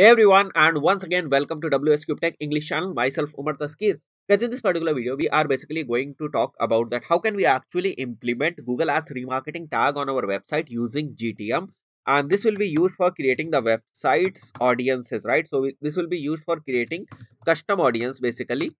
Hey everyone and once again welcome to WS Cube Tech English channel. Myself Umar Taskir. because in this particular video, we are basically going to talk about that how can we actually implement Google Ads remarketing tag on our website using GTM. And this will be used for creating the website's audiences, right? So this will be used for creating custom audience basically.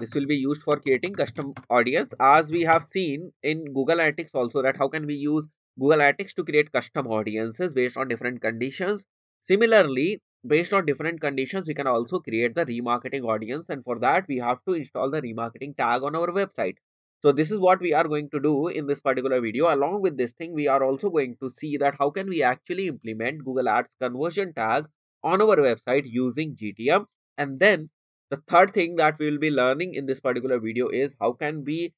This will be used for creating custom audience as we have seen in Google Analytics also that how can we use Google Analytics to create custom audiences based on different conditions Similarly, based on different conditions, we can also create the remarketing audience and for that we have to install the remarketing tag on our website. So this is what we are going to do in this particular video. Along with this thing, we are also going to see that how can we actually implement Google Ads conversion tag on our website using GTM. And then the third thing that we will be learning in this particular video is how can we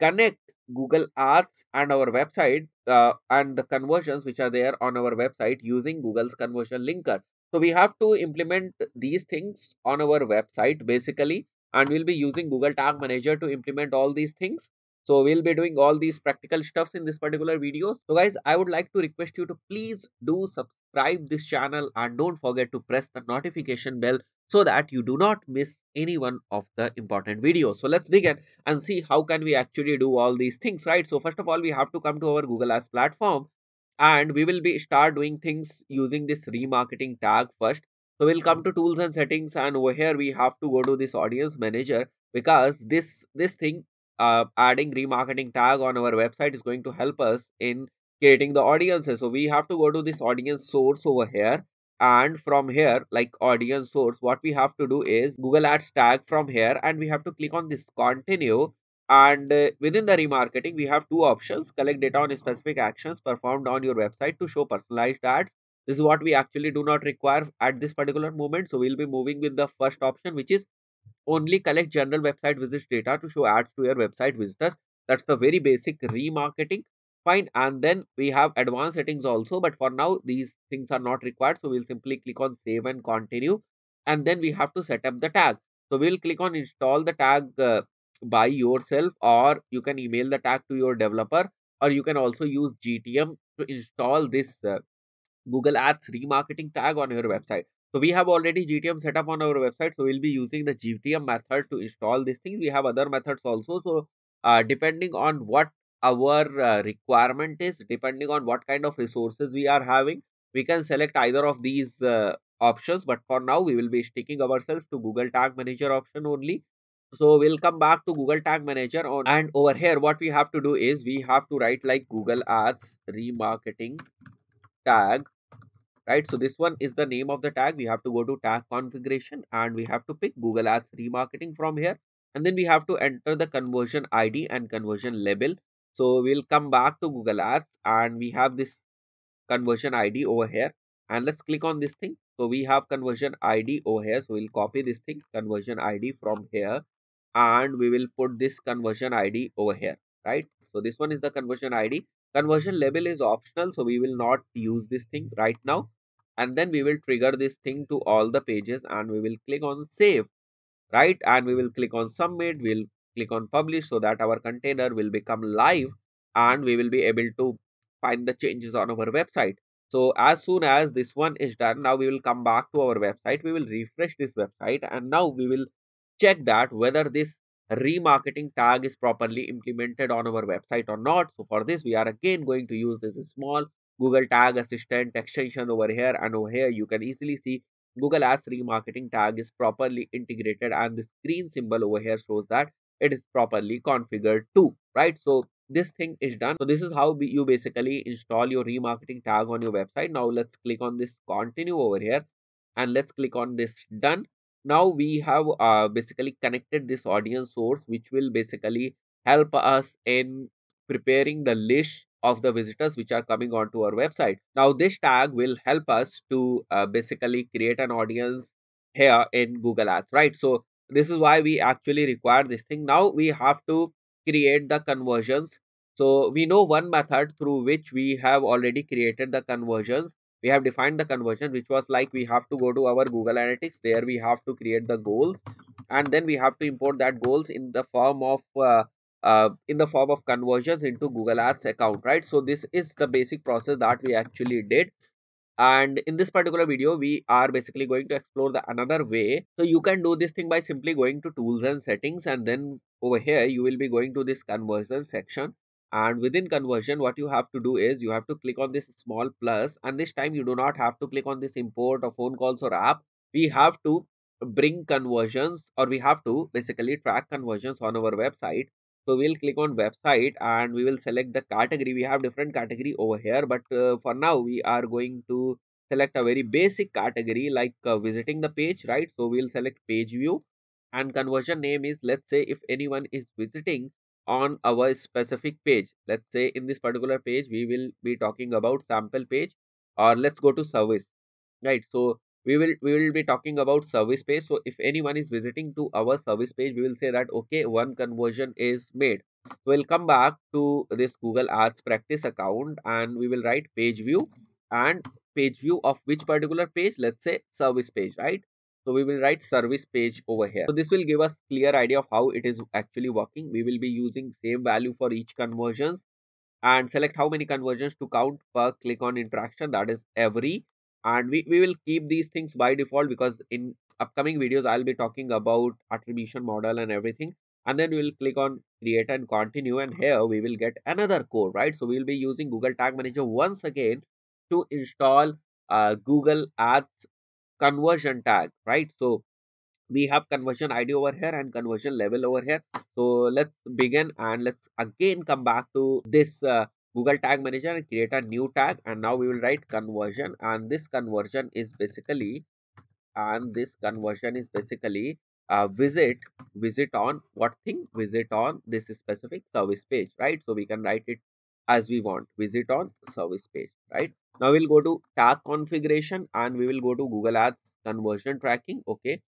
connect Google Ads and our website uh, and the conversions which are there on our website using Google's conversion linker. So we have to implement these things on our website basically and we'll be using Google Tag Manager to implement all these things. So we'll be doing all these practical stuffs in this particular video. So guys, I would like to request you to please do subscribe this channel and don't forget to press the notification bell so that you do not miss any one of the important videos. So let's begin and see how can we actually do all these things, right? So first of all, we have to come to our Google Ads platform and we will be start doing things using this remarketing tag first. So we'll come to tools and settings and over here we have to go to this audience manager because this this thing uh, adding remarketing tag on our website is going to help us in creating the audiences. So we have to go to this audience source over here. And from here, like audience source, what we have to do is Google Ads tag from here and we have to click on this continue. And uh, within the remarketing, we have two options collect data on specific actions performed on your website to show personalized ads. This is what we actually do not require at this particular moment. So we'll be moving with the first option, which is only collect general website visits data to show ads to your website visitors. That's the very basic remarketing. Fine. And then we have advanced settings also. But for now, these things are not required. So we'll simply click on save and continue. And then we have to set up the tag. So we'll click on install the tag uh, by yourself or you can email the tag to your developer or you can also use GTM to install this uh, Google Ads remarketing tag on your website. So we have already GTM set up on our website. So we'll be using the GTM method to install this thing. We have other methods also. So uh, depending on what our uh, requirement is, depending on what kind of resources we are having, we can select either of these uh, options. But for now, we will be sticking ourselves to Google Tag Manager option only. So we'll come back to Google Tag Manager on, and over here, what we have to do is we have to write like Google Ads remarketing tag right? So this one is the name of the tag. We have to go to tag configuration and we have to pick Google Ads remarketing from here. And then we have to enter the conversion ID and conversion label. So we'll come back to Google Ads and we have this conversion ID over here. And let's click on this thing. So we have conversion ID over here. So we'll copy this thing conversion ID from here and we will put this conversion ID over here, right? So this one is the conversion ID. Conversion label is optional. So we will not use this thing right now and then we will trigger this thing to all the pages and we will click on save right and we will click on submit we'll click on publish so that our container will become live and we will be able to find the changes on our website so as soon as this one is done now we will come back to our website we will refresh this website and now we will check that whether this remarketing tag is properly implemented on our website or not so for this we are again going to use this small Google Tag Assistant extension over here and over here, you can easily see Google Ads Remarketing Tag is properly integrated and the green symbol over here shows that it is properly configured too, right? So this thing is done. So this is how you basically install your remarketing tag on your website. Now let's click on this continue over here and let's click on this done. Now we have uh, basically connected this audience source which will basically help us in preparing the list of the visitors which are coming onto our website. Now, this tag will help us to uh, basically create an audience here in Google Ads, right? So, this is why we actually require this thing. Now, we have to create the conversions. So, we know one method through which we have already created the conversions. We have defined the conversion, which was like we have to go to our Google Analytics. There, we have to create the goals and then we have to import that goals in the form of uh, uh, in the form of conversions into Google Ads account, right? So this is the basic process that we actually did. And in this particular video, we are basically going to explore the another way. So you can do this thing by simply going to tools and settings and then over here, you will be going to this conversion section. And within conversion, what you have to do is you have to click on this small plus and this time you do not have to click on this import or phone calls or app. We have to bring conversions or we have to basically track conversions on our website so we'll click on website and we will select the category we have different category over here but uh, for now we are going to select a very basic category like uh, visiting the page right so we'll select page view and conversion name is let's say if anyone is visiting on our specific page let's say in this particular page we will be talking about sample page or let's go to service right so we will we will be talking about service page so if anyone is visiting to our service page we will say that okay one conversion is made we'll come back to this google ads practice account and we will write page view and page view of which particular page let's say service page right so we will write service page over here so this will give us clear idea of how it is actually working we will be using same value for each conversions and select how many conversions to count per click on interaction that is every and we, we will keep these things by default because in upcoming videos i'll be talking about attribution model and everything and then we'll click on create and continue and here we will get another core right so we'll be using google tag manager once again to install uh, google ads conversion tag right so we have conversion id over here and conversion level over here so let's begin and let's again come back to this uh, Google Tag Manager and create a new tag and now we will write conversion and this conversion is basically and this conversion is basically uh, visit visit on what thing visit on this specific service page right so we can write it as we want visit on service page right now we'll go to tag configuration and we will go to google ads conversion tracking okay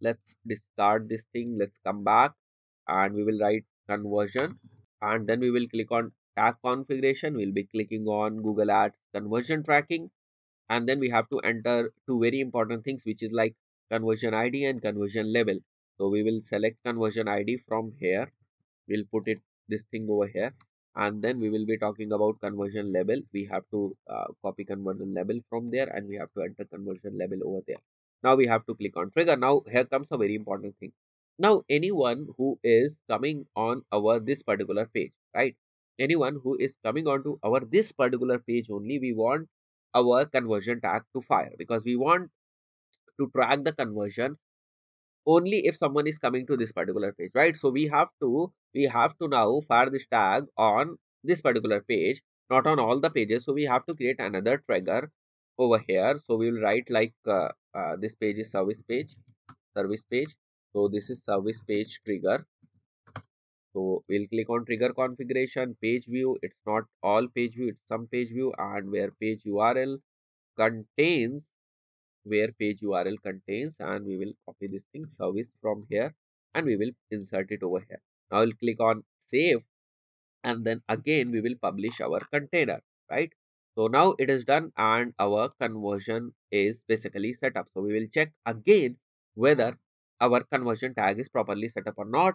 let's discard this thing let's come back and we will write conversion and then we will click on tag configuration we'll be clicking on google ads conversion tracking and then we have to enter two very important things which is like conversion id and conversion level so we will select conversion id from here we'll put it this thing over here and then we will be talking about conversion level we have to uh, copy conversion level from there and we have to enter conversion level over there now we have to click on trigger now here comes a very important thing now anyone who is coming on our this particular page right anyone who is coming onto our this particular page only we want our conversion tag to fire because we want to track the conversion only if someone is coming to this particular page right so we have to we have to now fire this tag on this particular page not on all the pages so we have to create another trigger over here so we will write like uh, uh, this page is service page service page so this is service page trigger so we'll click on trigger configuration page view it's not all page view it's some page view and where page url contains where page url contains and we will copy this thing service from here and we will insert it over here now we'll click on save and then again we will publish our container right so now it is done and our conversion is basically set up so we will check again whether our conversion tag is properly set up or not.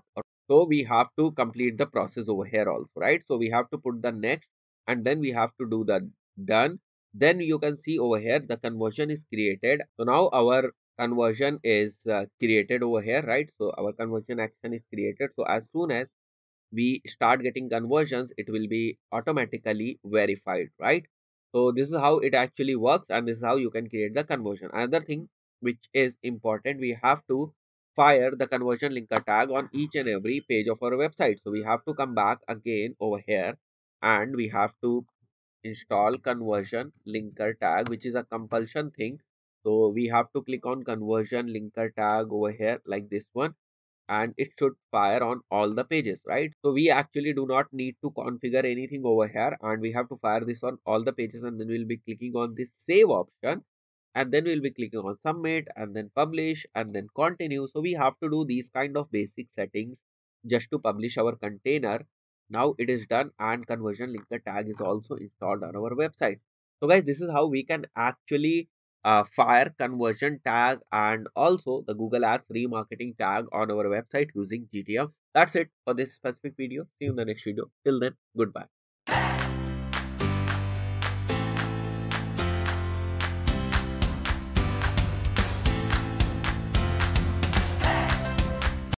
So we have to complete the process over here also, right? So we have to put the next and then we have to do the done. Then you can see over here the conversion is created. So now our conversion is uh, created over here, right? So our conversion action is created. So as soon as we start getting conversions, it will be automatically verified, right? So this is how it actually works and this is how you can create the conversion. Another thing which is important, we have to fire the conversion linker tag on each and every page of our website. So we have to come back again over here and we have to install conversion linker tag which is a compulsion thing. So we have to click on conversion linker tag over here like this one and it should fire on all the pages right so we actually do not need to configure anything over here and we have to fire this on all the pages and then we'll be clicking on this save option and then we'll be clicking on submit and then publish and then continue. So we have to do these kind of basic settings just to publish our container. Now it is done and conversion linker tag is also installed on our website. So guys, this is how we can actually uh, fire conversion tag and also the Google Ads remarketing tag on our website using GTM. That's it for this specific video. See you in the next video. Till then, goodbye.